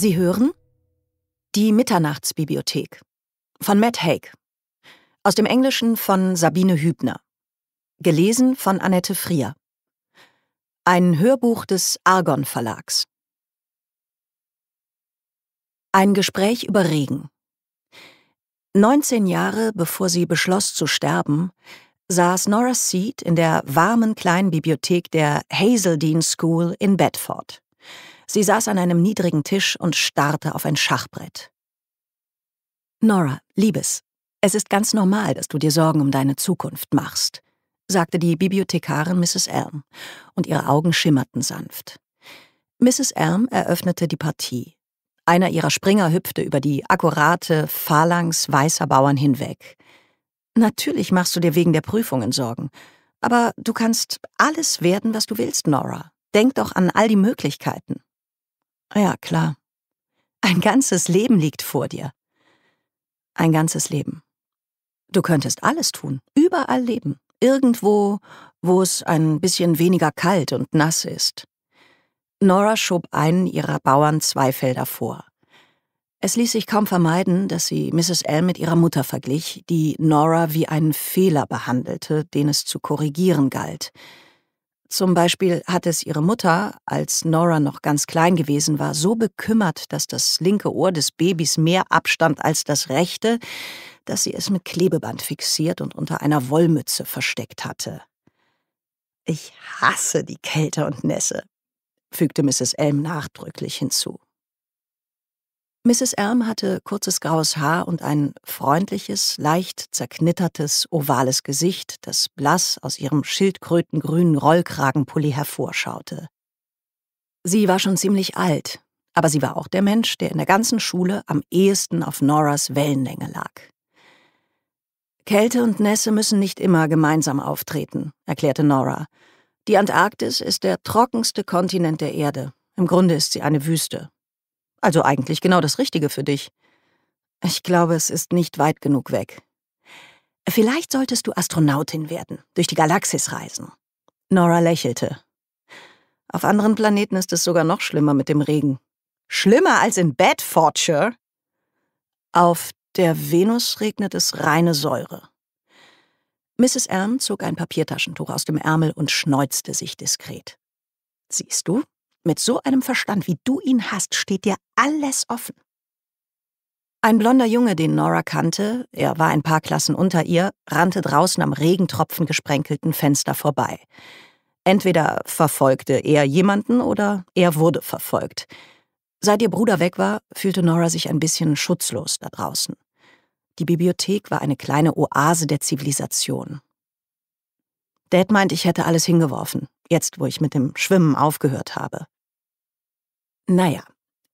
Sie hören Die Mitternachtsbibliothek von Matt Haig. Aus dem Englischen von Sabine Hübner. Gelesen von Annette Frier. Ein Hörbuch des Argon Verlags. Ein Gespräch über Regen. 19 Jahre bevor sie beschloss zu sterben, saß Nora Seed in der warmen kleinen Bibliothek der Hazeldean School in Bedford. Sie saß an einem niedrigen Tisch und starrte auf ein Schachbrett. Nora, Liebes, es ist ganz normal, dass du dir Sorgen um deine Zukunft machst, sagte die Bibliothekarin Mrs. Elm, und ihre Augen schimmerten sanft. Mrs. Elm eröffnete die Partie. Einer ihrer Springer hüpfte über die akkurate Phalanx weißer Bauern hinweg. Natürlich machst du dir wegen der Prüfungen Sorgen, aber du kannst alles werden, was du willst, Nora. Denk doch an all die Möglichkeiten. Ja, klar. Ein ganzes Leben liegt vor dir. Ein ganzes Leben. Du könntest alles tun, überall leben, irgendwo, wo es ein bisschen weniger kalt und nass ist. Nora schob einen ihrer Bauern zwei Felder vor. Es ließ sich kaum vermeiden, dass sie Mrs. L mit ihrer Mutter verglich, die Nora wie einen Fehler behandelte, den es zu korrigieren galt. Zum Beispiel hat es ihre Mutter, als Nora noch ganz klein gewesen war, so bekümmert, dass das linke Ohr des Babys mehr abstand als das rechte, dass sie es mit Klebeband fixiert und unter einer Wollmütze versteckt hatte. Ich hasse die Kälte und Nässe, fügte Mrs. Elm nachdrücklich hinzu. Mrs. Erm hatte kurzes graues Haar und ein freundliches, leicht zerknittertes, ovales Gesicht, das blass aus ihrem schildkrötengrünen Rollkragenpulli hervorschaute. Sie war schon ziemlich alt, aber sie war auch der Mensch, der in der ganzen Schule am ehesten auf Noras Wellenlänge lag. Kälte und Nässe müssen nicht immer gemeinsam auftreten, erklärte Nora. Die Antarktis ist der trockenste Kontinent der Erde. Im Grunde ist sie eine Wüste. Also eigentlich genau das Richtige für dich. Ich glaube, es ist nicht weit genug weg. Vielleicht solltest du Astronautin werden, durch die Galaxis reisen. Nora lächelte. Auf anderen Planeten ist es sogar noch schlimmer mit dem Regen. Schlimmer als in Bedfordshire? Auf der Venus regnet es reine Säure. Mrs. Ann zog ein Papiertaschentuch aus dem Ärmel und schneuzte sich diskret. Siehst du, mit so einem Verstand, wie du ihn hast, steht dir alles offen. Ein blonder Junge, den Nora kannte, er war ein paar Klassen unter ihr, rannte draußen am Regentropfen gesprenkelten Fenster vorbei. Entweder verfolgte er jemanden oder er wurde verfolgt. Seit ihr Bruder weg war, fühlte Nora sich ein bisschen schutzlos da draußen. Die Bibliothek war eine kleine Oase der Zivilisation. Dad meint, ich hätte alles hingeworfen, jetzt wo ich mit dem Schwimmen aufgehört habe. Naja,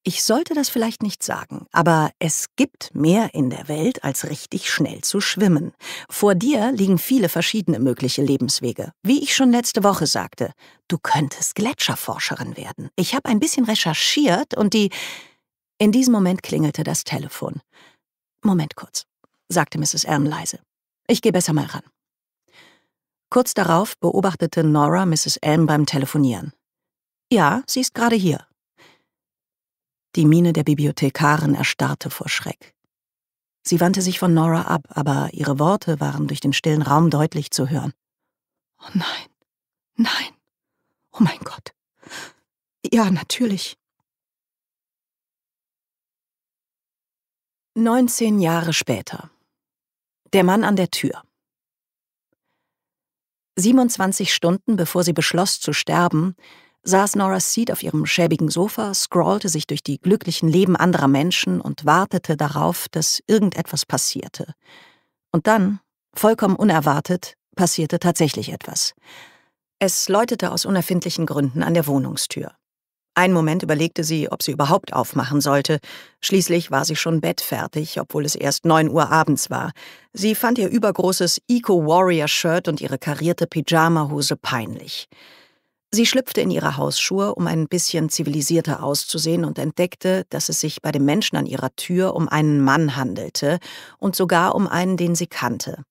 ich sollte das vielleicht nicht sagen, aber es gibt mehr in der Welt, als richtig schnell zu schwimmen. Vor dir liegen viele verschiedene mögliche Lebenswege. Wie ich schon letzte Woche sagte, du könntest Gletscherforscherin werden. Ich habe ein bisschen recherchiert und die... In diesem Moment klingelte das Telefon. Moment kurz, sagte Mrs. Erm leise. Ich gehe besser mal ran. Kurz darauf beobachtete Nora Mrs. Elm beim Telefonieren. Ja, sie ist gerade hier. Die Miene der Bibliothekarin erstarrte vor Schreck. Sie wandte sich von Nora ab, aber ihre Worte waren durch den stillen Raum deutlich zu hören. Oh nein, nein, oh mein Gott. Ja, natürlich. 19 Jahre später. Der Mann an der Tür. 27 Stunden bevor sie beschloss zu sterben, saß Nora Seed auf ihrem schäbigen Sofa, scrollte sich durch die glücklichen Leben anderer Menschen und wartete darauf, dass irgendetwas passierte. Und dann, vollkommen unerwartet, passierte tatsächlich etwas. Es läutete aus unerfindlichen Gründen an der Wohnungstür. Einen Moment überlegte sie, ob sie überhaupt aufmachen sollte. Schließlich war sie schon bettfertig, obwohl es erst neun Uhr abends war. Sie fand ihr übergroßes Eco-Warrior-Shirt und ihre karierte Pyjama-Hose peinlich. Sie schlüpfte in ihre Hausschuhe, um ein bisschen zivilisierter auszusehen und entdeckte, dass es sich bei dem Menschen an ihrer Tür um einen Mann handelte und sogar um einen, den sie kannte.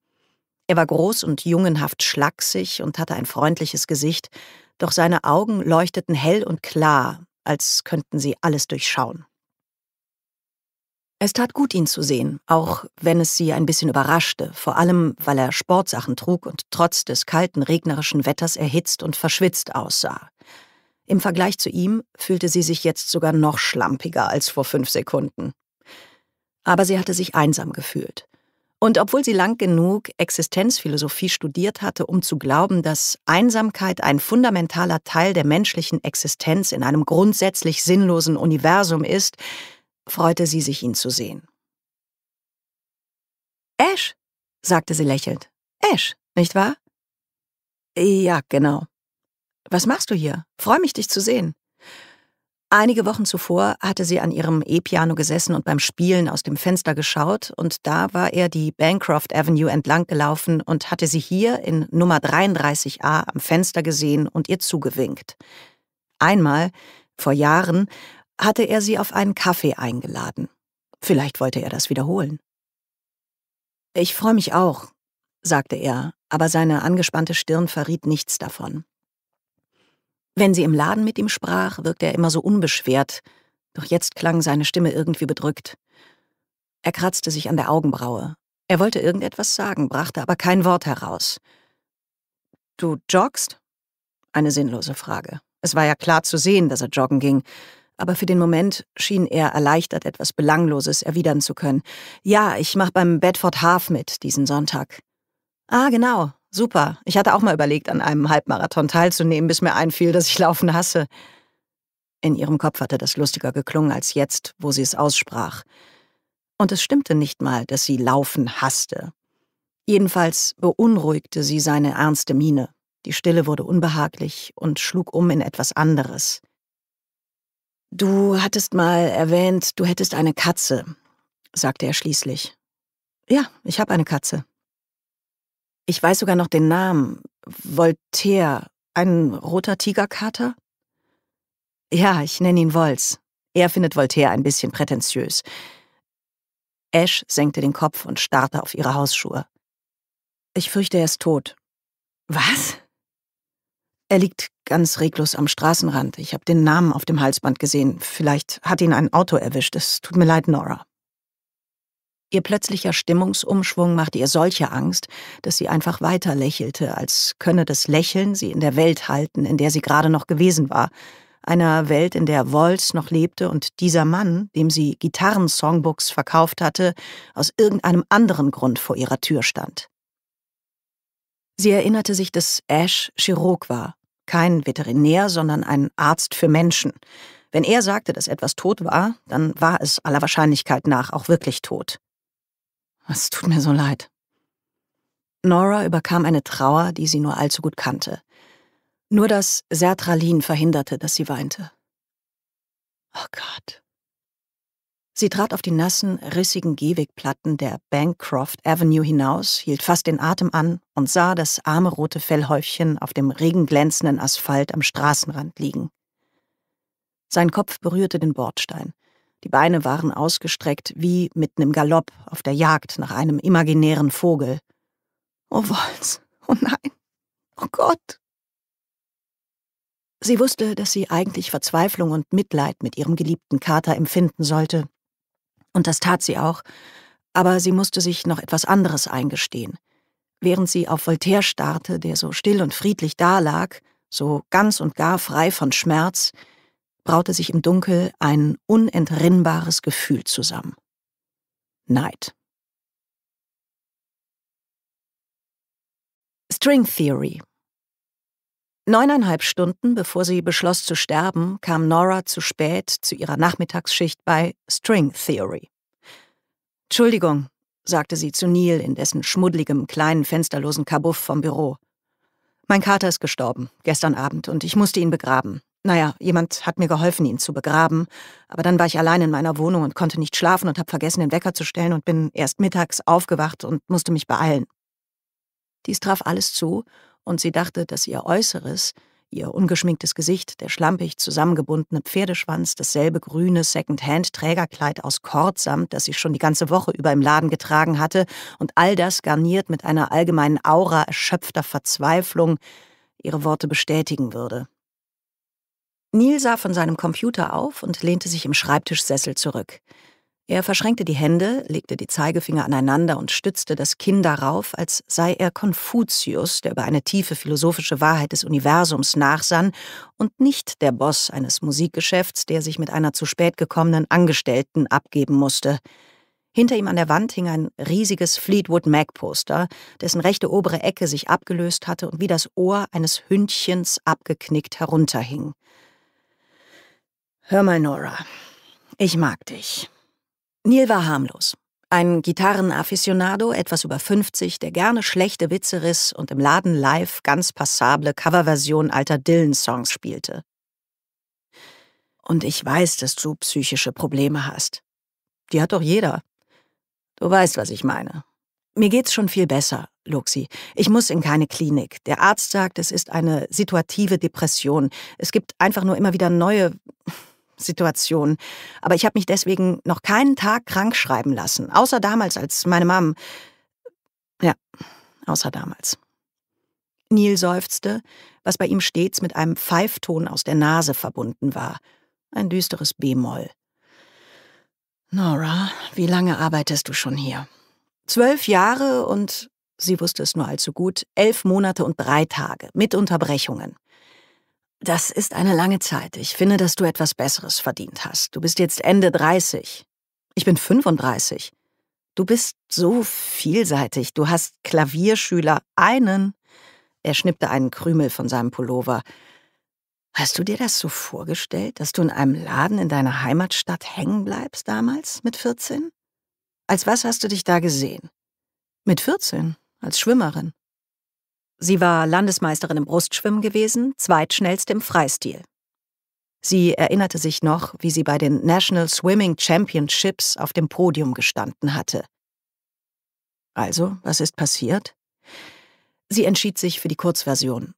Er war groß und jungenhaft schlaksig und hatte ein freundliches Gesicht, doch seine Augen leuchteten hell und klar, als könnten sie alles durchschauen. Es tat gut, ihn zu sehen, auch wenn es sie ein bisschen überraschte, vor allem weil er Sportsachen trug und trotz des kalten, regnerischen Wetters erhitzt und verschwitzt aussah. Im Vergleich zu ihm fühlte sie sich jetzt sogar noch schlampiger als vor fünf Sekunden. Aber sie hatte sich einsam gefühlt. Und obwohl sie lang genug Existenzphilosophie studiert hatte, um zu glauben, dass Einsamkeit ein fundamentaler Teil der menschlichen Existenz in einem grundsätzlich sinnlosen Universum ist, freute sie sich, ihn zu sehen. Ash, sagte sie lächelnd. Ash, nicht wahr? Ja, genau. Was machst du hier? Freue mich, dich zu sehen. Einige Wochen zuvor hatte sie an ihrem E-Piano gesessen und beim Spielen aus dem Fenster geschaut, und da war er die Bancroft Avenue entlang gelaufen und hatte sie hier in Nummer 33a am Fenster gesehen und ihr zugewinkt. Einmal, vor Jahren, hatte er sie auf einen Kaffee eingeladen. Vielleicht wollte er das wiederholen. Ich freue mich auch, sagte er, aber seine angespannte Stirn verriet nichts davon. Wenn sie im Laden mit ihm sprach, wirkte er immer so unbeschwert, doch jetzt klang seine Stimme irgendwie bedrückt. Er kratzte sich an der Augenbraue. Er wollte irgendetwas sagen, brachte aber kein Wort heraus. Du joggst? Eine sinnlose Frage. Es war ja klar zu sehen, dass er joggen ging, aber für den Moment schien er erleichtert, etwas Belangloses erwidern zu können. Ja, ich mach beim Bedford Half mit diesen Sonntag. Ah, genau, Super, ich hatte auch mal überlegt, an einem Halbmarathon teilzunehmen, bis mir einfiel, dass ich Laufen hasse. In ihrem Kopf hatte das lustiger geklungen als jetzt, wo sie es aussprach. Und es stimmte nicht mal, dass sie Laufen hasste. Jedenfalls beunruhigte sie seine ernste Miene. Die Stille wurde unbehaglich und schlug um in etwas anderes. Du hattest mal erwähnt, du hättest eine Katze, sagte er schließlich. Ja, ich habe eine Katze. Ich weiß sogar noch den Namen. Voltaire. Ein roter Tigerkater? Ja, ich nenne ihn Wolz. Er findet Voltaire ein bisschen prätentiös. Ash senkte den Kopf und starrte auf ihre Hausschuhe. Ich fürchte, er ist tot. Was? Er liegt ganz reglos am Straßenrand. Ich habe den Namen auf dem Halsband gesehen. Vielleicht hat ihn ein Auto erwischt. Es tut mir leid, Nora. Ihr plötzlicher Stimmungsumschwung machte ihr solche Angst, dass sie einfach weiter lächelte, als könne das Lächeln sie in der Welt halten, in der sie gerade noch gewesen war, einer Welt, in der Wolz noch lebte und dieser Mann, dem sie Gitarren-Songbooks verkauft hatte, aus irgendeinem anderen Grund vor ihrer Tür stand. Sie erinnerte sich, dass Ash Chirurg war, kein Veterinär, sondern ein Arzt für Menschen. Wenn er sagte, dass etwas tot war, dann war es aller Wahrscheinlichkeit nach auch wirklich tot. Es tut mir so leid. Nora überkam eine Trauer, die sie nur allzu gut kannte. Nur das Sertralin verhinderte, dass sie weinte. Oh Gott. Sie trat auf die nassen, rissigen Gehwegplatten der Bancroft Avenue hinaus, hielt fast den Atem an und sah das arme rote Fellhäufchen auf dem regenglänzenden Asphalt am Straßenrand liegen. Sein Kopf berührte den Bordstein. Die Beine waren ausgestreckt wie mitten im Galopp auf der Jagd nach einem imaginären Vogel. Oh Wolz, oh nein, oh Gott. Sie wusste, dass sie eigentlich Verzweiflung und Mitleid mit ihrem geliebten Kater empfinden sollte. Und das tat sie auch, aber sie musste sich noch etwas anderes eingestehen. Während sie auf Voltaire starrte, der so still und friedlich dalag, so ganz und gar frei von Schmerz, braute sich im Dunkel ein unentrinnbares Gefühl zusammen. Neid. String Theory Neuneinhalb Stunden bevor sie beschloss zu sterben, kam Nora zu spät zu ihrer Nachmittagsschicht bei String Theory. Entschuldigung, sagte sie zu Neil in dessen schmuddligem, kleinen, fensterlosen Kabuff vom Büro. Mein Kater ist gestorben, gestern Abend, und ich musste ihn begraben. Naja, jemand hat mir geholfen, ihn zu begraben, aber dann war ich allein in meiner Wohnung und konnte nicht schlafen und habe vergessen, den Wecker zu stellen und bin erst mittags aufgewacht und musste mich beeilen. Dies traf alles zu, und sie dachte, dass ihr Äußeres, ihr ungeschminktes Gesicht, der schlampig zusammengebundene Pferdeschwanz, dasselbe grüne Second-Hand-Trägerkleid aus Kordsamt, das sie schon die ganze Woche über im Laden getragen hatte, und all das garniert mit einer allgemeinen Aura erschöpfter Verzweiflung, ihre Worte bestätigen würde. Neil sah von seinem Computer auf und lehnte sich im Schreibtischsessel zurück. Er verschränkte die Hände, legte die Zeigefinger aneinander und stützte das Kinn darauf, als sei er Konfuzius, der über eine tiefe philosophische Wahrheit des Universums nachsann und nicht der Boss eines Musikgeschäfts, der sich mit einer zu spät gekommenen Angestellten abgeben musste. Hinter ihm an der Wand hing ein riesiges Fleetwood Mac-Poster, dessen rechte obere Ecke sich abgelöst hatte und wie das Ohr eines Hündchens abgeknickt herunterhing. Hör mal, Nora. Ich mag dich. Neil war harmlos. Ein Gitarrenafficionado, etwas über 50, der gerne schlechte Witze riss und im Laden live ganz passable Coverversionen alter Dylan-Songs spielte. Und ich weiß, dass du psychische Probleme hast. Die hat doch jeder. Du weißt, was ich meine. Mir geht's schon viel besser, Luxi. Ich muss in keine Klinik. Der Arzt sagt, es ist eine situative Depression. Es gibt einfach nur immer wieder neue Situation. Aber ich habe mich deswegen noch keinen Tag krank schreiben lassen, außer damals, als meine Mom. Ja, außer damals. Neil seufzte, was bei ihm stets mit einem Pfeifton aus der Nase verbunden war. Ein düsteres B-Moll. Nora, wie lange arbeitest du schon hier? Zwölf Jahre und, sie wusste es nur allzu gut, elf Monate und drei Tage, mit Unterbrechungen. Das ist eine lange Zeit. Ich finde, dass du etwas Besseres verdient hast. Du bist jetzt Ende 30. Ich bin 35. Du bist so vielseitig. Du hast Klavierschüler, einen. Er schnippte einen Krümel von seinem Pullover. Hast du dir das so vorgestellt, dass du in einem Laden in deiner Heimatstadt hängen bleibst damals mit 14? Als was hast du dich da gesehen? Mit 14, als Schwimmerin. Sie war Landesmeisterin im Brustschwimmen gewesen, zweitschnellst im Freistil. Sie erinnerte sich noch, wie sie bei den National Swimming Championships auf dem Podium gestanden hatte. Also, was ist passiert? Sie entschied sich für die Kurzversion.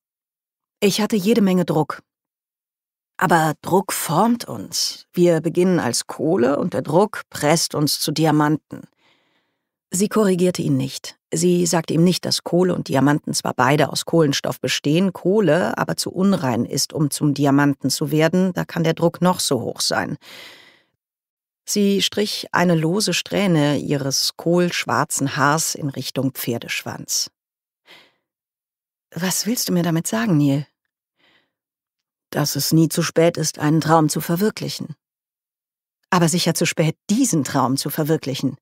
Ich hatte jede Menge Druck. Aber Druck formt uns. Wir beginnen als Kohle und der Druck presst uns zu Diamanten. Sie korrigierte ihn nicht. Sie sagt ihm nicht, dass Kohle und Diamanten zwar beide aus Kohlenstoff bestehen, Kohle aber zu unrein ist, um zum Diamanten zu werden, da kann der Druck noch so hoch sein. Sie strich eine lose Strähne ihres kohlschwarzen Haars in Richtung Pferdeschwanz. Was willst du mir damit sagen, Neil? Dass es nie zu spät ist, einen Traum zu verwirklichen. Aber sicher zu spät, diesen Traum zu verwirklichen.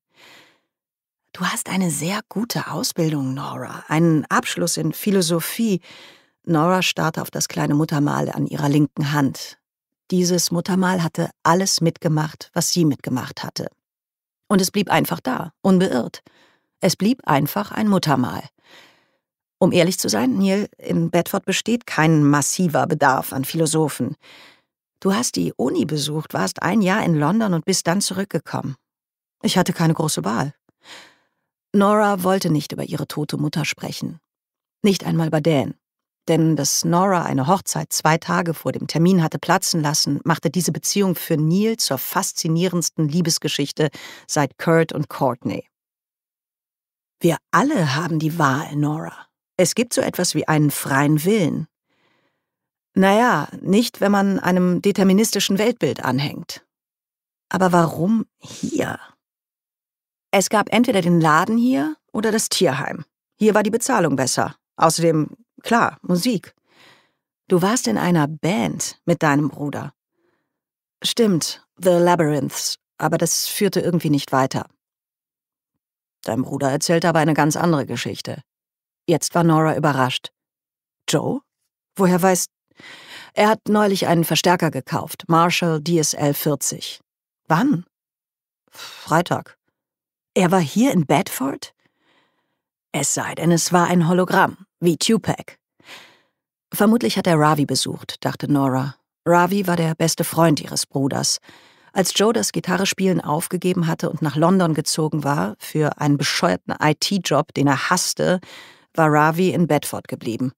Du hast eine sehr gute Ausbildung, Nora, einen Abschluss in Philosophie. Nora starrte auf das kleine Muttermal an ihrer linken Hand. Dieses Muttermal hatte alles mitgemacht, was sie mitgemacht hatte. Und es blieb einfach da, unbeirrt. Es blieb einfach ein Muttermal. Um ehrlich zu sein, Neil, in Bedford besteht kein massiver Bedarf an Philosophen. Du hast die Uni besucht, warst ein Jahr in London und bist dann zurückgekommen. Ich hatte keine große Wahl. Nora wollte nicht über ihre tote Mutter sprechen. Nicht einmal über Dan. Denn dass Nora eine Hochzeit zwei Tage vor dem Termin hatte platzen lassen, machte diese Beziehung für Neil zur faszinierendsten Liebesgeschichte seit Kurt und Courtney. Wir alle haben die Wahl, Nora. Es gibt so etwas wie einen freien Willen. Naja, nicht, wenn man einem deterministischen Weltbild anhängt. Aber warum hier? Es gab entweder den Laden hier oder das Tierheim. Hier war die Bezahlung besser. Außerdem, klar, Musik. Du warst in einer Band mit deinem Bruder. Stimmt, The Labyrinths, aber das führte irgendwie nicht weiter. Dein Bruder erzählte aber eine ganz andere Geschichte. Jetzt war Nora überrascht. Joe? Woher weißt... Er hat neulich einen Verstärker gekauft, Marshall DSL 40. Wann? Freitag. Er war hier in Bedford? Es sei denn, es war ein Hologramm, wie Tupac. Vermutlich hat er Ravi besucht, dachte Nora. Ravi war der beste Freund ihres Bruders. Als Joe das Gitarrespielen aufgegeben hatte und nach London gezogen war, für einen bescheuerten IT-Job, den er hasste, war Ravi in Bedford geblieben.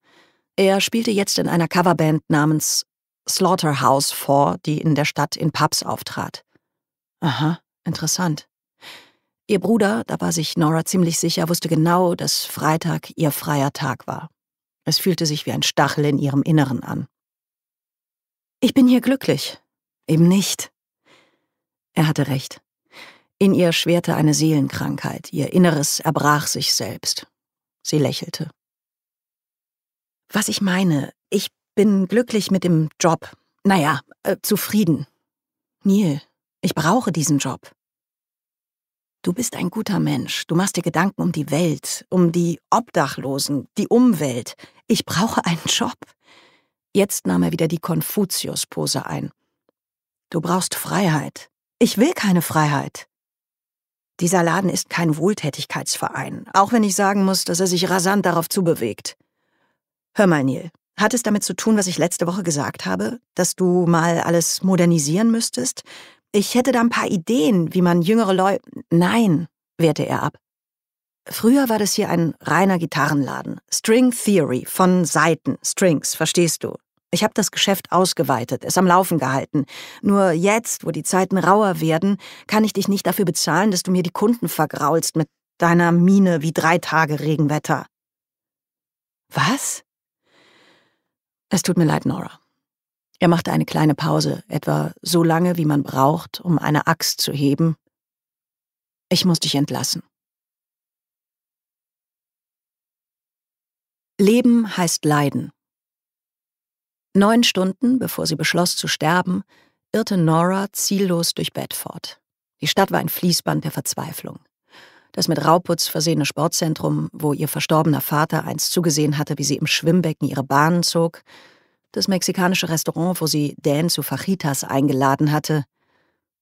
Er spielte jetzt in einer Coverband namens Slaughterhouse vor, die in der Stadt in Pubs auftrat. Aha, interessant. Ihr Bruder, da war sich Nora ziemlich sicher, wusste genau, dass Freitag ihr freier Tag war. Es fühlte sich wie ein Stachel in ihrem Inneren an. Ich bin hier glücklich. Eben nicht. Er hatte recht. In ihr schwerte eine Seelenkrankheit, ihr Inneres erbrach sich selbst. Sie lächelte. Was ich meine, ich bin glücklich mit dem Job. Naja, äh, zufrieden. Neil, ich brauche diesen Job. Du bist ein guter Mensch. Du machst dir Gedanken um die Welt, um die Obdachlosen, die Umwelt. Ich brauche einen Job. Jetzt nahm er wieder die Konfuzius-Pose ein. Du brauchst Freiheit. Ich will keine Freiheit. Dieser Laden ist kein Wohltätigkeitsverein, auch wenn ich sagen muss, dass er sich rasant darauf zubewegt. Hör mal, Neil, hat es damit zu tun, was ich letzte Woche gesagt habe, dass du mal alles modernisieren müsstest, ich hätte da ein paar Ideen, wie man jüngere Leute. Nein, wehrte er ab. Früher war das hier ein reiner Gitarrenladen. String Theory, von Saiten, Strings, verstehst du? Ich habe das Geschäft ausgeweitet, es am Laufen gehalten. Nur jetzt, wo die Zeiten rauer werden, kann ich dich nicht dafür bezahlen, dass du mir die Kunden vergraulst mit deiner Miene wie drei Tage Regenwetter. Was? Es tut mir leid, Nora. Er machte eine kleine Pause, etwa so lange, wie man braucht, um eine Axt zu heben. Ich muss dich entlassen. Leben heißt Leiden. Neun Stunden, bevor sie beschloss zu sterben, irrte Nora ziellos durch Bedford. Die Stadt war ein Fließband der Verzweiflung. Das mit Rauputz versehene Sportzentrum, wo ihr verstorbener Vater einst zugesehen hatte, wie sie im Schwimmbecken ihre Bahnen zog, das mexikanische Restaurant, wo sie Dan zu Fajitas eingeladen hatte,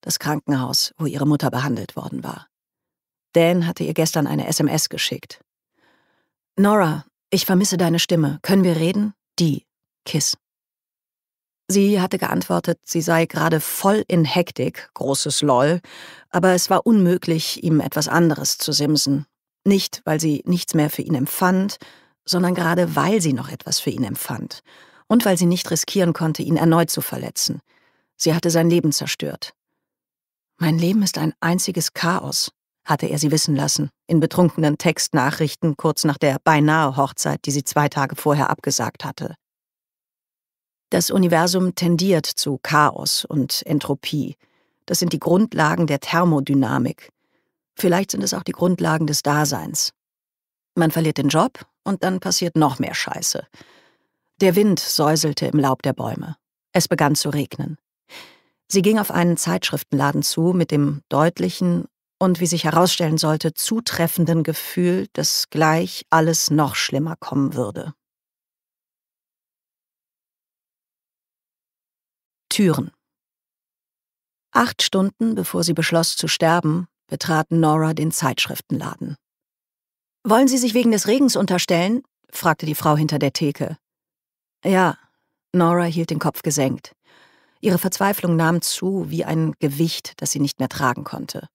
das Krankenhaus, wo ihre Mutter behandelt worden war. Dan hatte ihr gestern eine SMS geschickt. Nora, ich vermisse deine Stimme. Können wir reden? Die. Kiss. Sie hatte geantwortet, sie sei gerade voll in Hektik, großes Loll, aber es war unmöglich, ihm etwas anderes zu simsen. Nicht, weil sie nichts mehr für ihn empfand, sondern gerade weil sie noch etwas für ihn empfand und weil sie nicht riskieren konnte, ihn erneut zu verletzen. Sie hatte sein Leben zerstört. Mein Leben ist ein einziges Chaos, hatte er sie wissen lassen, in betrunkenen Textnachrichten kurz nach der beinahe Hochzeit, die sie zwei Tage vorher abgesagt hatte. Das Universum tendiert zu Chaos und Entropie. Das sind die Grundlagen der Thermodynamik. Vielleicht sind es auch die Grundlagen des Daseins. Man verliert den Job und dann passiert noch mehr Scheiße. Der Wind säuselte im Laub der Bäume. Es begann zu regnen. Sie ging auf einen Zeitschriftenladen zu mit dem deutlichen und, wie sich herausstellen sollte, zutreffenden Gefühl, dass gleich alles noch schlimmer kommen würde. Türen. Acht Stunden bevor sie beschloss zu sterben, betrat Nora den Zeitschriftenladen. Wollen Sie sich wegen des Regens unterstellen? fragte die Frau hinter der Theke. Ja, Nora hielt den Kopf gesenkt. Ihre Verzweiflung nahm zu wie ein Gewicht, das sie nicht mehr tragen konnte.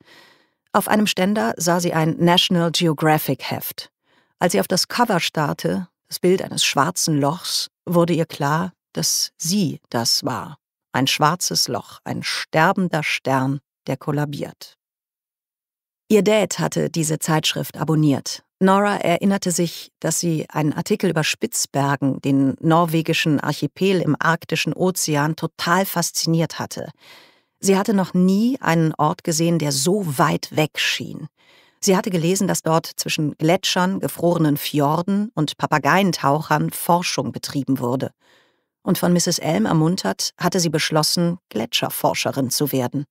Auf einem Ständer sah sie ein National Geographic Heft. Als sie auf das Cover starrte, das Bild eines schwarzen Lochs, wurde ihr klar, dass sie das war. Ein schwarzes Loch, ein sterbender Stern, der kollabiert. Ihr Dad hatte diese Zeitschrift abonniert Nora erinnerte sich, dass sie einen Artikel über Spitzbergen, den norwegischen Archipel im arktischen Ozean, total fasziniert hatte. Sie hatte noch nie einen Ort gesehen, der so weit weg schien. Sie hatte gelesen, dass dort zwischen Gletschern, gefrorenen Fjorden und Papageientauchern Forschung betrieben wurde. Und von Mrs. Elm ermuntert, hatte sie beschlossen, Gletscherforscherin zu werden.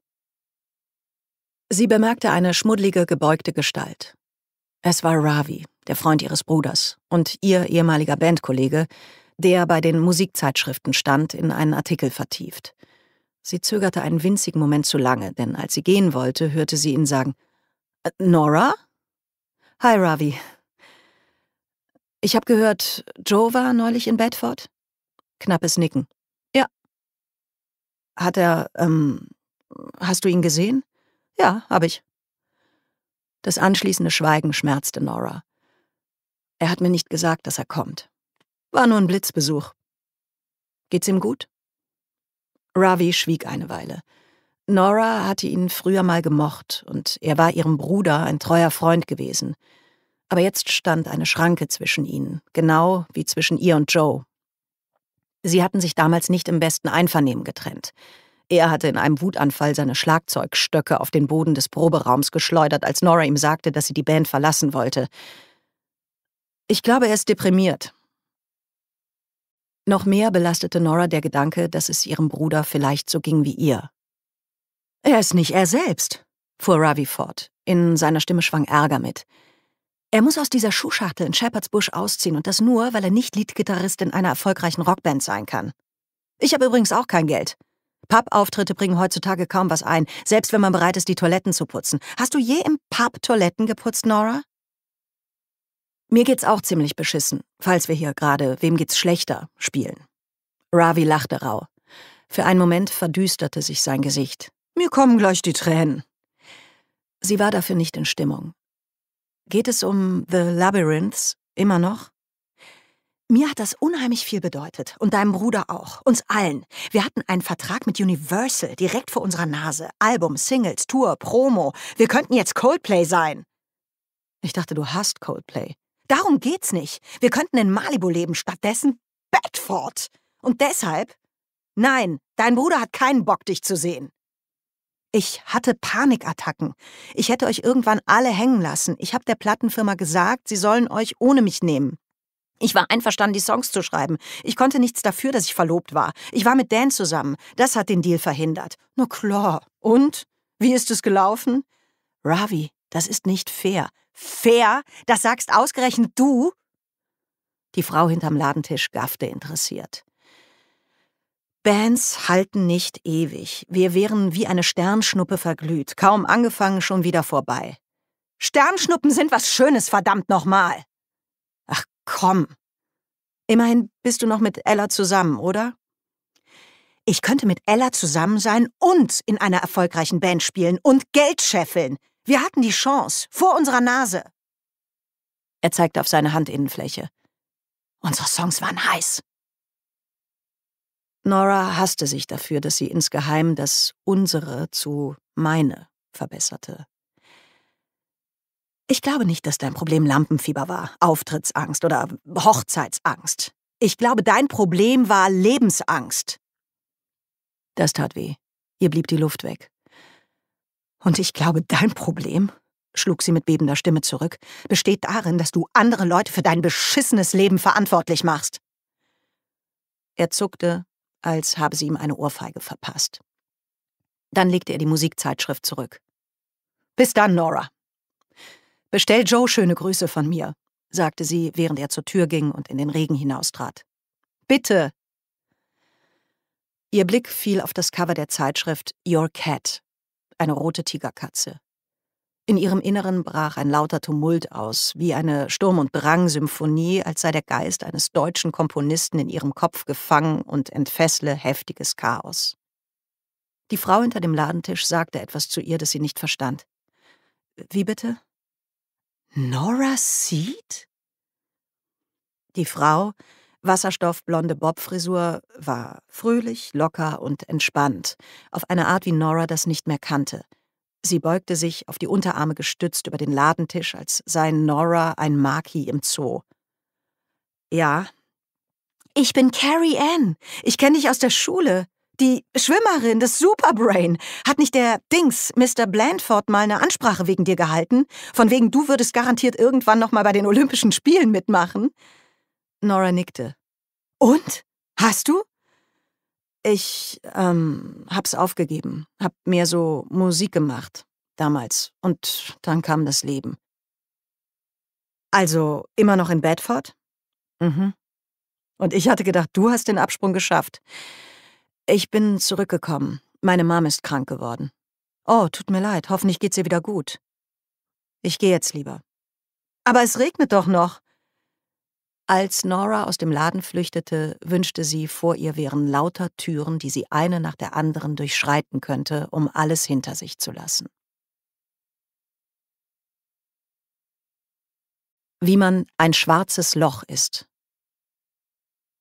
Sie bemerkte eine schmuddlige, gebeugte Gestalt. Es war Ravi, der Freund ihres Bruders, und ihr ehemaliger Bandkollege, der bei den Musikzeitschriften stand, in einen Artikel vertieft. Sie zögerte einen winzigen Moment zu lange, denn als sie gehen wollte, hörte sie ihn sagen äh, Nora? Hi, Ravi. Ich habe gehört, Joe war neulich in Bedford? Knappes Nicken. Ja. Hat er, ähm, hast du ihn gesehen? Ja, habe ich. Das anschließende Schweigen schmerzte Nora. Er hat mir nicht gesagt, dass er kommt. War nur ein Blitzbesuch. Geht's ihm gut? Ravi schwieg eine Weile. Nora hatte ihn früher mal gemocht und er war ihrem Bruder ein treuer Freund gewesen. Aber jetzt stand eine Schranke zwischen ihnen, genau wie zwischen ihr und Joe. Sie hatten sich damals nicht im besten Einvernehmen getrennt. Er hatte in einem Wutanfall seine Schlagzeugstöcke auf den Boden des Proberaums geschleudert, als Nora ihm sagte, dass sie die Band verlassen wollte. Ich glaube, er ist deprimiert. Noch mehr belastete Nora der Gedanke, dass es ihrem Bruder vielleicht so ging wie ihr. Er ist nicht er selbst, fuhr Ravi fort. In seiner Stimme schwang Ärger mit. Er muss aus dieser Schuhschachtel in Shepherds Bush ausziehen und das nur, weil er nicht Leadgitarrist in einer erfolgreichen Rockband sein kann. Ich habe übrigens auch kein Geld. Pub-Auftritte bringen heutzutage kaum was ein, selbst wenn man bereit ist, die Toiletten zu putzen. Hast du je im Pub Toiletten geputzt, Nora? Mir geht's auch ziemlich beschissen, falls wir hier gerade Wem geht's schlechter spielen. Ravi lachte rau. Für einen Moment verdüsterte sich sein Gesicht. Mir kommen gleich die Tränen. Sie war dafür nicht in Stimmung. Geht es um The Labyrinths immer noch? Mir hat das unheimlich viel bedeutet und deinem Bruder auch, uns allen. Wir hatten einen Vertrag mit Universal direkt vor unserer Nase. Album, Singles, Tour, Promo. Wir könnten jetzt Coldplay sein. Ich dachte, du hast Coldplay. Darum geht's nicht. Wir könnten in Malibu leben, stattdessen Bedford. Und deshalb? Nein, dein Bruder hat keinen Bock, dich zu sehen. Ich hatte Panikattacken. Ich hätte euch irgendwann alle hängen lassen. Ich habe der Plattenfirma gesagt, sie sollen euch ohne mich nehmen. Ich war einverstanden, die Songs zu schreiben. Ich konnte nichts dafür, dass ich verlobt war. Ich war mit Dan zusammen. Das hat den Deal verhindert. Na klar. Und? Wie ist es gelaufen? Ravi, das ist nicht fair. Fair? Das sagst ausgerechnet du? Die Frau hinterm Ladentisch gaffte interessiert. Bands halten nicht ewig. Wir wären wie eine Sternschnuppe verglüht. Kaum angefangen, schon wieder vorbei. Sternschnuppen sind was Schönes, verdammt nochmal! Komm. Immerhin bist du noch mit Ella zusammen, oder? Ich könnte mit Ella zusammen sein und in einer erfolgreichen Band spielen und Geld scheffeln. Wir hatten die Chance, vor unserer Nase. Er zeigte auf seine Handinnenfläche. Unsere Songs waren heiß. Nora hasste sich dafür, dass sie insgeheim das unsere zu meine verbesserte. Ich glaube nicht, dass dein Problem Lampenfieber war, Auftrittsangst oder Hochzeitsangst. Ich glaube, dein Problem war Lebensangst. Das tat weh. Ihr blieb die Luft weg. Und ich glaube, dein Problem, schlug sie mit bebender Stimme zurück, besteht darin, dass du andere Leute für dein beschissenes Leben verantwortlich machst. Er zuckte, als habe sie ihm eine Ohrfeige verpasst. Dann legte er die Musikzeitschrift zurück. Bis dann, Nora. Bestell Joe schöne Grüße von mir, sagte sie, während er zur Tür ging und in den Regen hinaustrat. Bitte! Ihr Blick fiel auf das Cover der Zeitschrift Your Cat, eine rote Tigerkatze. In ihrem Inneren brach ein lauter Tumult aus, wie eine Sturm- und Drang-Symphonie, als sei der Geist eines deutschen Komponisten in ihrem Kopf gefangen und entfessle heftiges Chaos. Die Frau hinter dem Ladentisch sagte etwas zu ihr, das sie nicht verstand. Wie bitte? Nora Seed? Die Frau, wasserstoffblonde Bobfrisur, war fröhlich, locker und entspannt, auf eine Art, wie Nora das nicht mehr kannte. Sie beugte sich, auf die Unterarme gestützt, über den Ladentisch, als sei Nora ein Maki im Zoo. Ja. Ich bin Carrie Ann. Ich kenne dich aus der Schule. Die Schwimmerin das Superbrain. Hat nicht der Dings, Mr. Blandford, mal eine Ansprache wegen dir gehalten? Von wegen, du würdest garantiert irgendwann nochmal bei den Olympischen Spielen mitmachen? Nora nickte. Und? Hast du? Ich, ähm, hab's aufgegeben. Hab mehr so Musik gemacht. Damals. Und dann kam das Leben. Also, immer noch in Bedford? Mhm. Und ich hatte gedacht, du hast den Absprung geschafft. Ich bin zurückgekommen. Meine Mom ist krank geworden. Oh, tut mir leid. Hoffentlich geht's ihr wieder gut. Ich gehe jetzt lieber. Aber es regnet doch noch. Als Nora aus dem Laden flüchtete, wünschte sie, vor ihr wären lauter Türen, die sie eine nach der anderen durchschreiten könnte, um alles hinter sich zu lassen. Wie man ein schwarzes Loch ist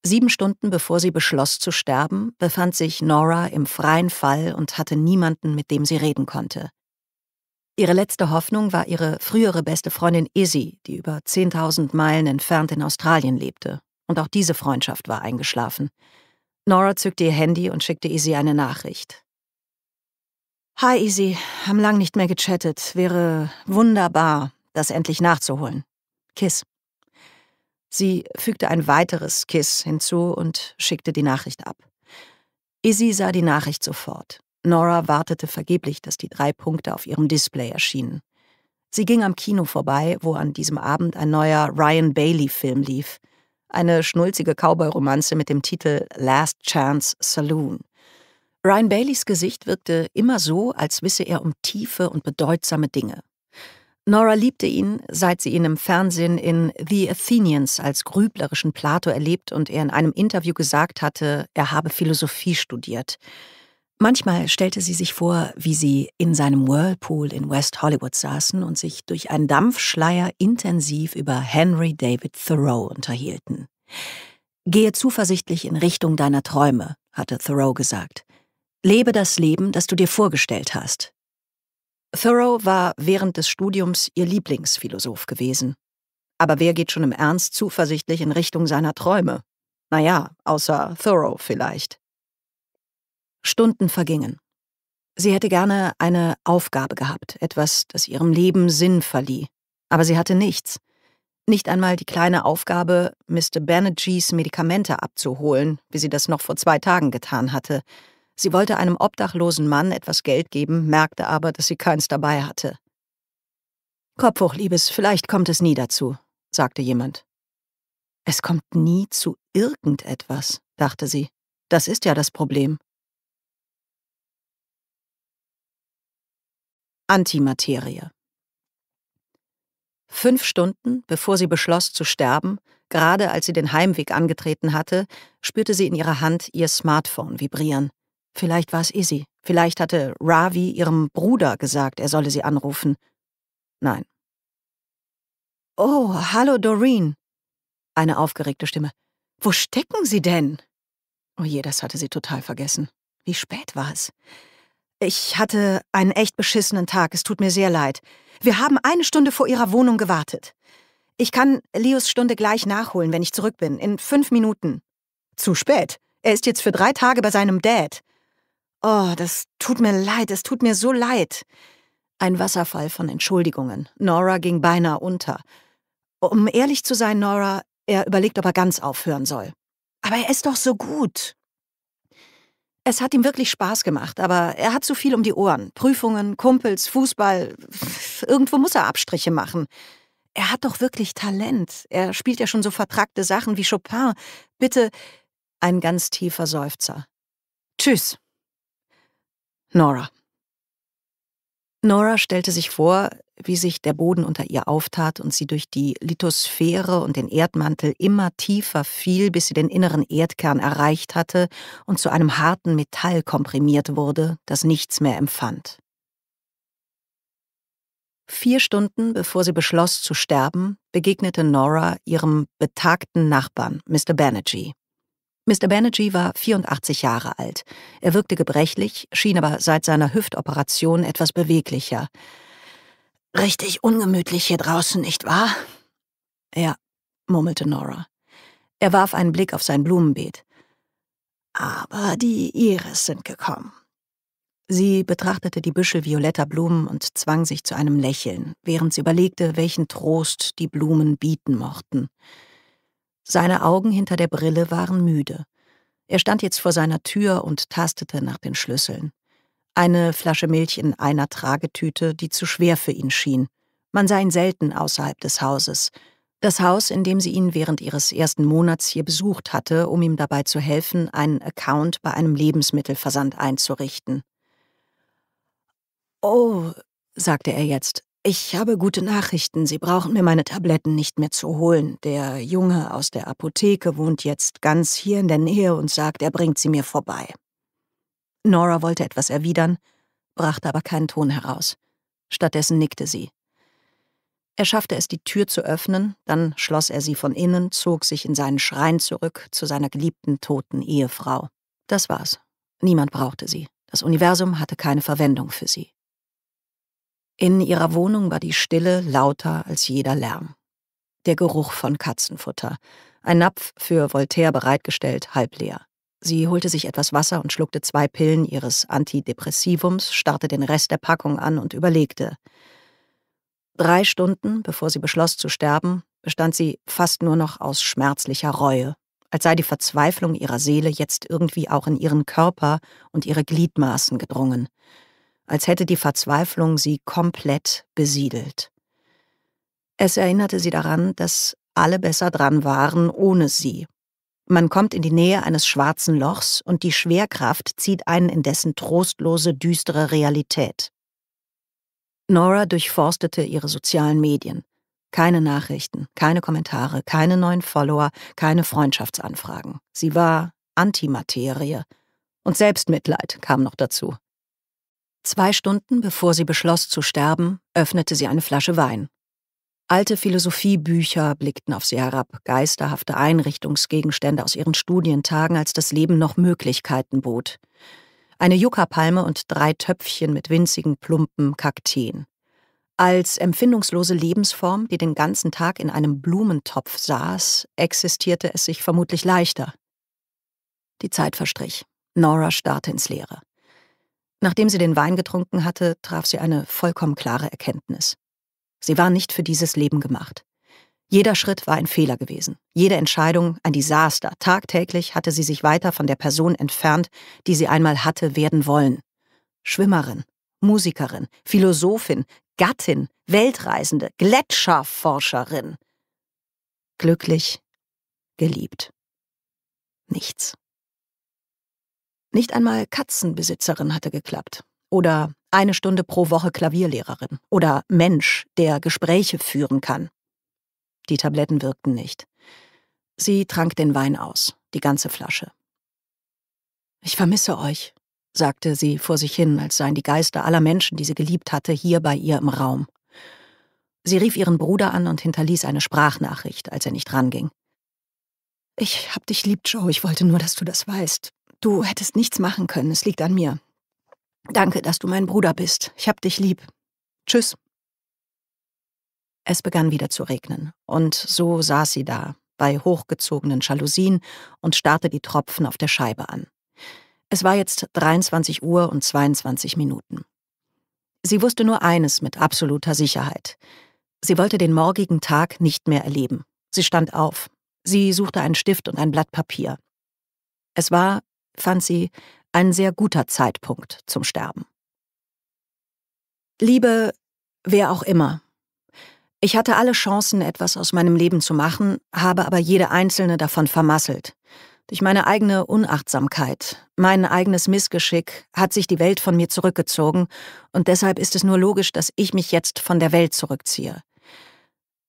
Sieben Stunden bevor sie beschloss zu sterben, befand sich Nora im freien Fall und hatte niemanden, mit dem sie reden konnte. Ihre letzte Hoffnung war ihre frühere beste Freundin Izzy, die über 10.000 Meilen entfernt in Australien lebte. Und auch diese Freundschaft war eingeschlafen. Nora zückte ihr Handy und schickte Izzy eine Nachricht. Hi Izzy, haben lang nicht mehr gechattet. Wäre wunderbar, das endlich nachzuholen. Kiss. Sie fügte ein weiteres Kiss hinzu und schickte die Nachricht ab. Izzy sah die Nachricht sofort. Nora wartete vergeblich, dass die drei Punkte auf ihrem Display erschienen. Sie ging am Kino vorbei, wo an diesem Abend ein neuer Ryan Bailey-Film lief. Eine schnulzige Cowboy-Romanze mit dem Titel Last Chance Saloon. Ryan Baileys Gesicht wirkte immer so, als wisse er um tiefe und bedeutsame Dinge. Nora liebte ihn, seit sie ihn im Fernsehen in The Athenians als grüblerischen Plato erlebt und er in einem Interview gesagt hatte, er habe Philosophie studiert. Manchmal stellte sie sich vor, wie sie in seinem Whirlpool in West Hollywood saßen und sich durch einen Dampfschleier intensiv über Henry David Thoreau unterhielten. Gehe zuversichtlich in Richtung deiner Träume, hatte Thoreau gesagt. Lebe das Leben, das du dir vorgestellt hast. Thoreau war während des Studiums ihr Lieblingsphilosoph gewesen. Aber wer geht schon im Ernst zuversichtlich in Richtung seiner Träume? Naja, außer Thoreau vielleicht. Stunden vergingen. Sie hätte gerne eine Aufgabe gehabt, etwas, das ihrem Leben Sinn verlieh. Aber sie hatte nichts. Nicht einmal die kleine Aufgabe, Mr. Banerjees Medikamente abzuholen, wie sie das noch vor zwei Tagen getan hatte. Sie wollte einem obdachlosen Mann etwas Geld geben, merkte aber, dass sie keins dabei hatte. Kopf hoch, Liebes, vielleicht kommt es nie dazu, sagte jemand. Es kommt nie zu irgendetwas, dachte sie. Das ist ja das Problem. Antimaterie. Fünf Stunden, bevor sie beschloss zu sterben, gerade als sie den Heimweg angetreten hatte, spürte sie in ihrer Hand ihr Smartphone vibrieren. Vielleicht war es Izzy. Vielleicht hatte Ravi ihrem Bruder gesagt, er solle sie anrufen. Nein. Oh, hallo Doreen. Eine aufgeregte Stimme. Wo stecken Sie denn? Oh je, das hatte sie total vergessen. Wie spät war es? Ich hatte einen echt beschissenen Tag, es tut mir sehr leid. Wir haben eine Stunde vor Ihrer Wohnung gewartet. Ich kann Leos Stunde gleich nachholen, wenn ich zurück bin, in fünf Minuten. Zu spät. Er ist jetzt für drei Tage bei seinem Dad. Oh, das tut mir leid, es tut mir so leid. Ein Wasserfall von Entschuldigungen. Nora ging beinahe unter. Um ehrlich zu sein, Nora, er überlegt, ob er ganz aufhören soll. Aber er ist doch so gut. Es hat ihm wirklich Spaß gemacht, aber er hat zu viel um die Ohren. Prüfungen, Kumpels, Fußball. Irgendwo muss er Abstriche machen. Er hat doch wirklich Talent. Er spielt ja schon so vertragte Sachen wie Chopin. Bitte ein ganz tiefer Seufzer. Tschüss. Nora. Nora stellte sich vor, wie sich der Boden unter ihr auftat und sie durch die Lithosphäre und den Erdmantel immer tiefer fiel, bis sie den inneren Erdkern erreicht hatte und zu einem harten Metall komprimiert wurde, das nichts mehr empfand. Vier Stunden bevor sie beschloss zu sterben, begegnete Nora ihrem betagten Nachbarn, Mr. Banerjee, Mr. Banerjee war 84 Jahre alt. Er wirkte gebrechlich, schien aber seit seiner Hüftoperation etwas beweglicher. Richtig ungemütlich hier draußen, nicht wahr? Ja, murmelte Nora. Er warf einen Blick auf sein Blumenbeet. Aber die Iris sind gekommen. Sie betrachtete die Büschel violetter Blumen und zwang sich zu einem Lächeln, während sie überlegte, welchen Trost die Blumen bieten mochten. Seine Augen hinter der Brille waren müde. Er stand jetzt vor seiner Tür und tastete nach den Schlüsseln. Eine Flasche Milch in einer Tragetüte, die zu schwer für ihn schien. Man sah ihn selten außerhalb des Hauses. Das Haus, in dem sie ihn während ihres ersten Monats hier besucht hatte, um ihm dabei zu helfen, einen Account bei einem Lebensmittelversand einzurichten. Oh, sagte er jetzt, ich habe gute Nachrichten, Sie brauchen mir meine Tabletten nicht mehr zu holen. Der Junge aus der Apotheke wohnt jetzt ganz hier in der Nähe und sagt, er bringt sie mir vorbei. Nora wollte etwas erwidern, brachte aber keinen Ton heraus. Stattdessen nickte sie. Er schaffte es, die Tür zu öffnen, dann schloss er sie von innen, zog sich in seinen Schrein zurück zu seiner geliebten toten Ehefrau. Das war's. Niemand brauchte sie. Das Universum hatte keine Verwendung für sie. In ihrer Wohnung war die Stille lauter als jeder Lärm. Der Geruch von Katzenfutter. Ein Napf für Voltaire bereitgestellt, halb leer. Sie holte sich etwas Wasser und schluckte zwei Pillen ihres Antidepressivums, starrte den Rest der Packung an und überlegte. Drei Stunden, bevor sie beschloss zu sterben, bestand sie fast nur noch aus schmerzlicher Reue, als sei die Verzweiflung ihrer Seele jetzt irgendwie auch in ihren Körper und ihre Gliedmaßen gedrungen als hätte die Verzweiflung sie komplett besiedelt. Es erinnerte sie daran, dass alle besser dran waren ohne sie. Man kommt in die Nähe eines schwarzen Lochs und die Schwerkraft zieht einen in dessen trostlose, düstere Realität. Nora durchforstete ihre sozialen Medien. Keine Nachrichten, keine Kommentare, keine neuen Follower, keine Freundschaftsanfragen. Sie war Antimaterie. Und Selbstmitleid kam noch dazu. Zwei Stunden bevor sie beschloss zu sterben, öffnete sie eine Flasche Wein. Alte Philosophiebücher blickten auf sie herab, geisterhafte Einrichtungsgegenstände aus ihren Studientagen, als das Leben noch Möglichkeiten bot. Eine Yucca-Palme und drei Töpfchen mit winzigen, plumpen Kakteen. Als empfindungslose Lebensform, die den ganzen Tag in einem Blumentopf saß, existierte es sich vermutlich leichter. Die Zeit verstrich. Nora starrte ins Leere. Nachdem sie den Wein getrunken hatte, traf sie eine vollkommen klare Erkenntnis. Sie war nicht für dieses Leben gemacht. Jeder Schritt war ein Fehler gewesen, jede Entscheidung ein Desaster. Tagtäglich hatte sie sich weiter von der Person entfernt, die sie einmal hatte werden wollen. Schwimmerin, Musikerin, Philosophin, Gattin, Weltreisende, Gletscherforscherin. Glücklich, geliebt. Nichts. Nicht einmal Katzenbesitzerin hatte geklappt. Oder eine Stunde pro Woche Klavierlehrerin. Oder Mensch, der Gespräche führen kann. Die Tabletten wirkten nicht. Sie trank den Wein aus, die ganze Flasche. Ich vermisse euch, sagte sie vor sich hin, als seien die Geister aller Menschen, die sie geliebt hatte, hier bei ihr im Raum. Sie rief ihren Bruder an und hinterließ eine Sprachnachricht, als er nicht ranging. Ich hab dich lieb, Joe, ich wollte nur, dass du das weißt. Du hättest nichts machen können, es liegt an mir. Danke, dass du mein Bruder bist. Ich hab dich lieb. Tschüss. Es begann wieder zu regnen, und so saß sie da, bei hochgezogenen Jalousien, und starrte die Tropfen auf der Scheibe an. Es war jetzt 23 Uhr und 22 Minuten. Sie wusste nur eines mit absoluter Sicherheit. Sie wollte den morgigen Tag nicht mehr erleben. Sie stand auf. Sie suchte einen Stift und ein Blatt Papier. Es war fand sie, ein sehr guter Zeitpunkt zum Sterben. Liebe, wer auch immer. Ich hatte alle Chancen, etwas aus meinem Leben zu machen, habe aber jede einzelne davon vermasselt. Durch meine eigene Unachtsamkeit, mein eigenes Missgeschick hat sich die Welt von mir zurückgezogen und deshalb ist es nur logisch, dass ich mich jetzt von der Welt zurückziehe.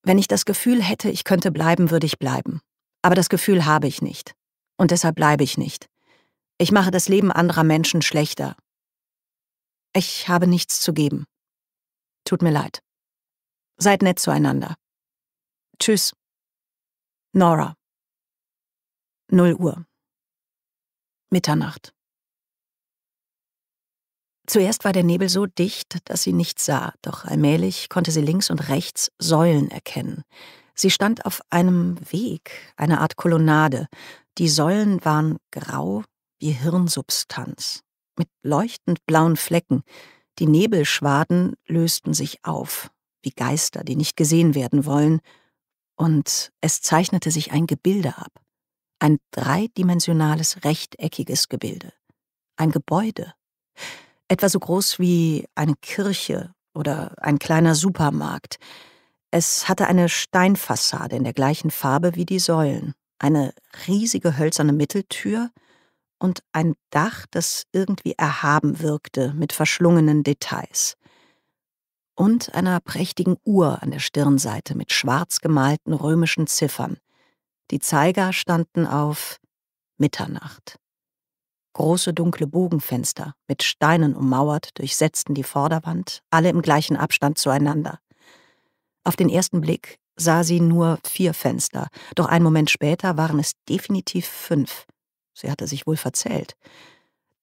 Wenn ich das Gefühl hätte, ich könnte bleiben, würde ich bleiben. Aber das Gefühl habe ich nicht. Und deshalb bleibe ich nicht. Ich mache das Leben anderer Menschen schlechter. Ich habe nichts zu geben. Tut mir leid. Seid nett zueinander. Tschüss. Nora. Null Uhr. Mitternacht. Zuerst war der Nebel so dicht, dass sie nichts sah, doch allmählich konnte sie links und rechts Säulen erkennen. Sie stand auf einem Weg, eine Art Kolonnade. Die Säulen waren grau, wie Hirnsubstanz, mit leuchtend blauen Flecken. Die Nebelschwaden lösten sich auf, wie Geister, die nicht gesehen werden wollen, und es zeichnete sich ein Gebilde ab, ein dreidimensionales rechteckiges Gebilde, ein Gebäude, etwa so groß wie eine Kirche oder ein kleiner Supermarkt. Es hatte eine Steinfassade in der gleichen Farbe wie die Säulen, eine riesige hölzerne Mitteltür und ein Dach, das irgendwie erhaben wirkte mit verschlungenen Details. Und einer prächtigen Uhr an der Stirnseite mit schwarz gemalten römischen Ziffern. Die Zeiger standen auf Mitternacht. Große dunkle Bogenfenster, mit Steinen ummauert, durchsetzten die Vorderwand, alle im gleichen Abstand zueinander. Auf den ersten Blick sah sie nur vier Fenster, doch einen Moment später waren es definitiv fünf, sie hatte sich wohl verzählt,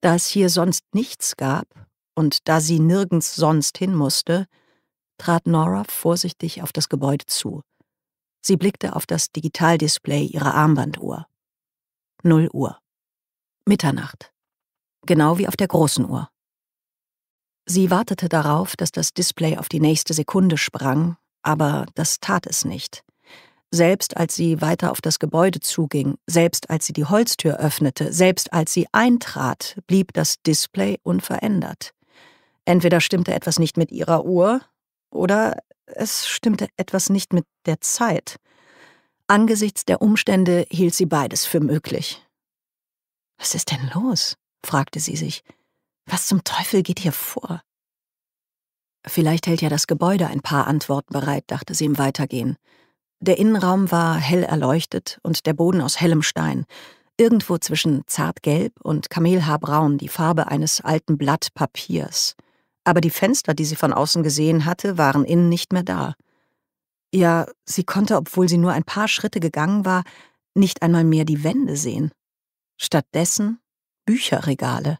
da es hier sonst nichts gab und da sie nirgends sonst hin musste, trat Nora vorsichtig auf das Gebäude zu. Sie blickte auf das Digitaldisplay ihrer Armbanduhr. Null Uhr. Mitternacht. Genau wie auf der großen Uhr. Sie wartete darauf, dass das Display auf die nächste Sekunde sprang, aber das tat es nicht selbst als sie weiter auf das Gebäude zuging, selbst als sie die Holztür öffnete, selbst als sie eintrat, blieb das Display unverändert. Entweder stimmte etwas nicht mit ihrer Uhr oder es stimmte etwas nicht mit der Zeit. Angesichts der Umstände hielt sie beides für möglich. Was ist denn los? fragte sie sich. Was zum Teufel geht hier vor? Vielleicht hält ja das Gebäude ein paar Antworten bereit, dachte sie im Weitergehen. Der Innenraum war hell erleuchtet und der Boden aus hellem Stein, irgendwo zwischen zartgelb und kamelhaarbraun, die Farbe eines alten Blatt Papiers. Aber die Fenster, die sie von außen gesehen hatte, waren innen nicht mehr da. Ja, sie konnte, obwohl sie nur ein paar Schritte gegangen war, nicht einmal mehr die Wände sehen. Stattdessen Bücherregale.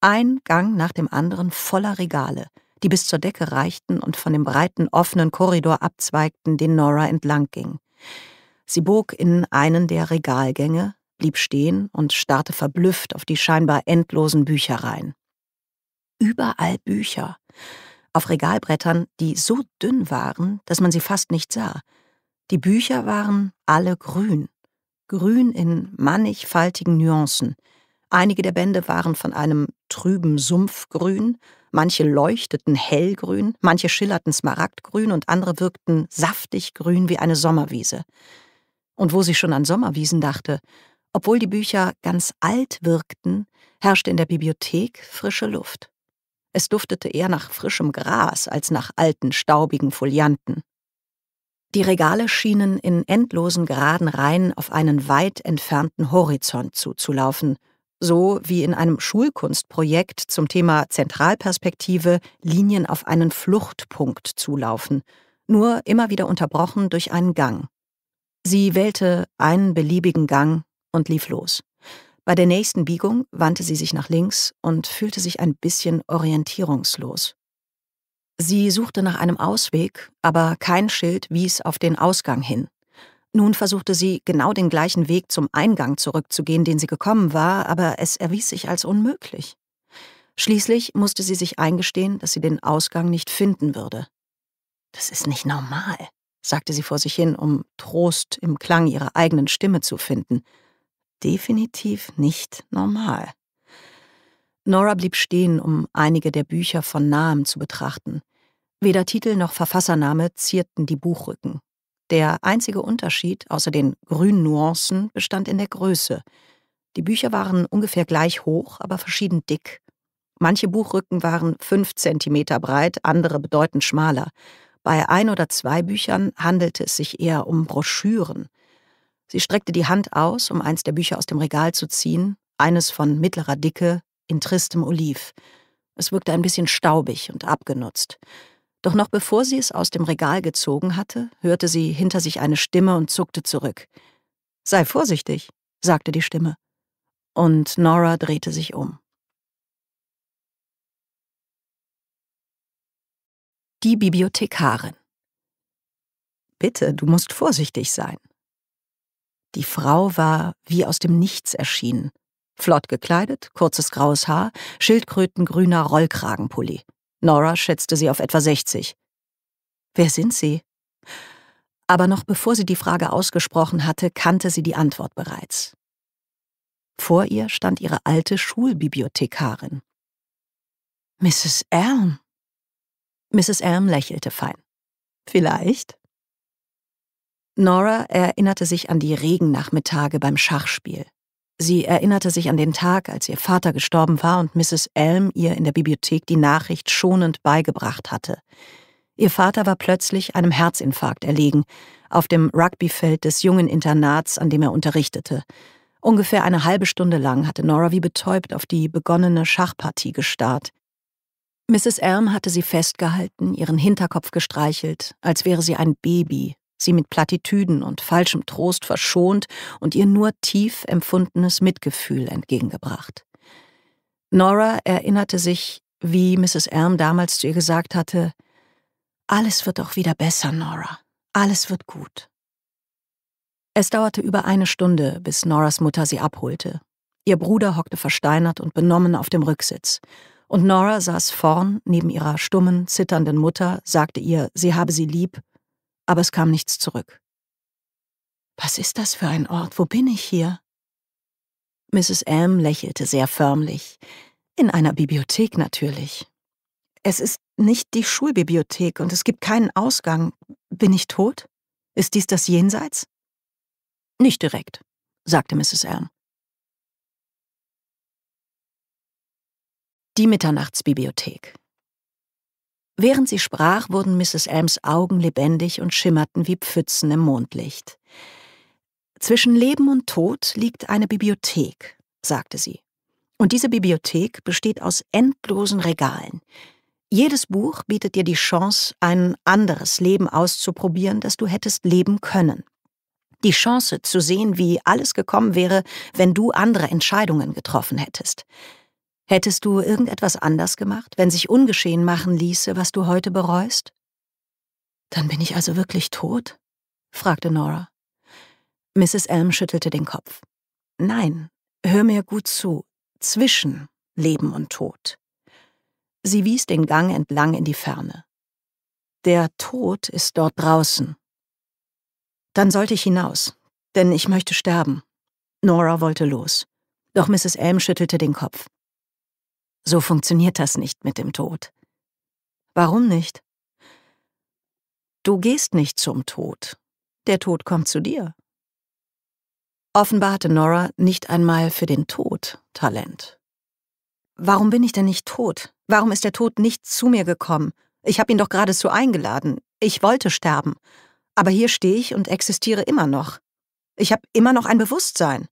Ein Gang nach dem anderen voller Regale – die bis zur Decke reichten und von dem breiten, offenen Korridor abzweigten, den Nora entlang ging. Sie bog in einen der Regalgänge, blieb stehen und starrte verblüfft auf die scheinbar endlosen Büchereien. Überall Bücher. Auf Regalbrettern, die so dünn waren, dass man sie fast nicht sah. Die Bücher waren alle grün. Grün in mannigfaltigen Nuancen. Einige der Bände waren von einem trüben Sumpfgrün, Manche leuchteten hellgrün, manche schillerten smaragdgrün und andere wirkten saftig grün wie eine Sommerwiese. Und wo sie schon an Sommerwiesen dachte, obwohl die Bücher ganz alt wirkten, herrschte in der Bibliothek frische Luft. Es duftete eher nach frischem Gras als nach alten, staubigen Folianten. Die Regale schienen in endlosen geraden Reihen auf einen weit entfernten Horizont zuzulaufen, so wie in einem Schulkunstprojekt zum Thema Zentralperspektive Linien auf einen Fluchtpunkt zulaufen, nur immer wieder unterbrochen durch einen Gang. Sie wählte einen beliebigen Gang und lief los. Bei der nächsten Biegung wandte sie sich nach links und fühlte sich ein bisschen orientierungslos. Sie suchte nach einem Ausweg, aber kein Schild wies auf den Ausgang hin. Nun versuchte sie, genau den gleichen Weg zum Eingang zurückzugehen, den sie gekommen war, aber es erwies sich als unmöglich. Schließlich musste sie sich eingestehen, dass sie den Ausgang nicht finden würde. Das ist nicht normal, sagte sie vor sich hin, um Trost im Klang ihrer eigenen Stimme zu finden. Definitiv nicht normal. Nora blieb stehen, um einige der Bücher von nahem zu betrachten. Weder Titel noch Verfassername zierten die Buchrücken. Der einzige Unterschied außer den grünen Nuancen bestand in der Größe. Die Bücher waren ungefähr gleich hoch, aber verschieden dick. Manche Buchrücken waren fünf Zentimeter breit, andere bedeutend schmaler. Bei ein oder zwei Büchern handelte es sich eher um Broschüren. Sie streckte die Hand aus, um eins der Bücher aus dem Regal zu ziehen, eines von mittlerer Dicke in tristem Oliv. Es wirkte ein bisschen staubig und abgenutzt. Doch noch bevor sie es aus dem Regal gezogen hatte, hörte sie hinter sich eine Stimme und zuckte zurück. Sei vorsichtig, sagte die Stimme. Und Nora drehte sich um. Die Bibliothekarin. Bitte, du musst vorsichtig sein. Die Frau war wie aus dem Nichts erschienen. Flott gekleidet, kurzes graues Haar, schildkrötengrüner Rollkragenpulli. Nora schätzte sie auf etwa 60. Wer sind Sie? Aber noch bevor sie die Frage ausgesprochen hatte, kannte sie die Antwort bereits. Vor ihr stand ihre alte Schulbibliothekarin. Mrs. Elm. Mrs. Elm lächelte fein. Vielleicht. Nora erinnerte sich an die Regennachmittage beim Schachspiel. Sie erinnerte sich an den Tag, als ihr Vater gestorben war und Mrs. Elm ihr in der Bibliothek die Nachricht schonend beigebracht hatte. Ihr Vater war plötzlich einem Herzinfarkt erlegen, auf dem Rugbyfeld des jungen Internats, an dem er unterrichtete. Ungefähr eine halbe Stunde lang hatte Nora wie betäubt auf die begonnene Schachpartie gestarrt. Mrs. Elm hatte sie festgehalten, ihren Hinterkopf gestreichelt, als wäre sie ein Baby, sie mit Plattitüden und falschem Trost verschont und ihr nur tief empfundenes Mitgefühl entgegengebracht. Nora erinnerte sich, wie Mrs. Erm damals zu ihr gesagt hatte, alles wird doch wieder besser, Nora. Alles wird gut. Es dauerte über eine Stunde, bis Noras Mutter sie abholte. Ihr Bruder hockte versteinert und benommen auf dem Rücksitz. Und Nora saß vorn neben ihrer stummen, zitternden Mutter, sagte ihr, sie habe sie lieb aber es kam nichts zurück. Was ist das für ein Ort? Wo bin ich hier? Mrs. M lächelte sehr förmlich. In einer Bibliothek natürlich. Es ist nicht die Schulbibliothek und es gibt keinen Ausgang. Bin ich tot? Ist dies das Jenseits? Nicht direkt, sagte Mrs. M. Die Mitternachtsbibliothek. Während sie sprach, wurden Mrs. Elms Augen lebendig und schimmerten wie Pfützen im Mondlicht. Zwischen Leben und Tod liegt eine Bibliothek, sagte sie. Und diese Bibliothek besteht aus endlosen Regalen. Jedes Buch bietet dir die Chance, ein anderes Leben auszuprobieren, das du hättest leben können. Die Chance zu sehen, wie alles gekommen wäre, wenn du andere Entscheidungen getroffen hättest. Hättest du irgendetwas anders gemacht, wenn sich ungeschehen machen ließe, was du heute bereust? Dann bin ich also wirklich tot? fragte Nora. Mrs. Elm schüttelte den Kopf. Nein, hör mir gut zu. Zwischen Leben und Tod. Sie wies den Gang entlang in die Ferne. Der Tod ist dort draußen. Dann sollte ich hinaus, denn ich möchte sterben. Nora wollte los. Doch Mrs. Elm schüttelte den Kopf. So funktioniert das nicht mit dem Tod. Warum nicht? Du gehst nicht zum Tod. Der Tod kommt zu dir. Offenbar hatte Nora nicht einmal für den Tod Talent. Warum bin ich denn nicht tot? Warum ist der Tod nicht zu mir gekommen? Ich habe ihn doch geradezu eingeladen. Ich wollte sterben. Aber hier stehe ich und existiere immer noch. Ich habe immer noch ein Bewusstsein.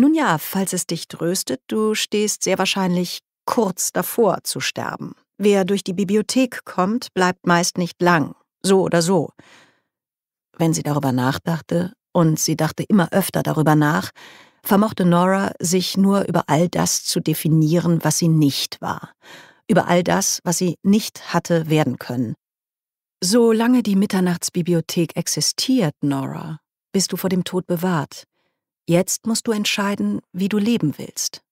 Nun ja, falls es dich tröstet, du stehst sehr wahrscheinlich kurz davor zu sterben. Wer durch die Bibliothek kommt, bleibt meist nicht lang, so oder so. Wenn sie darüber nachdachte, und sie dachte immer öfter darüber nach, vermochte Nora sich nur über all das zu definieren, was sie nicht war, über all das, was sie nicht hatte werden können. Solange die Mitternachtsbibliothek existiert, Nora, bist du vor dem Tod bewahrt. Jetzt musst du entscheiden, wie du leben willst.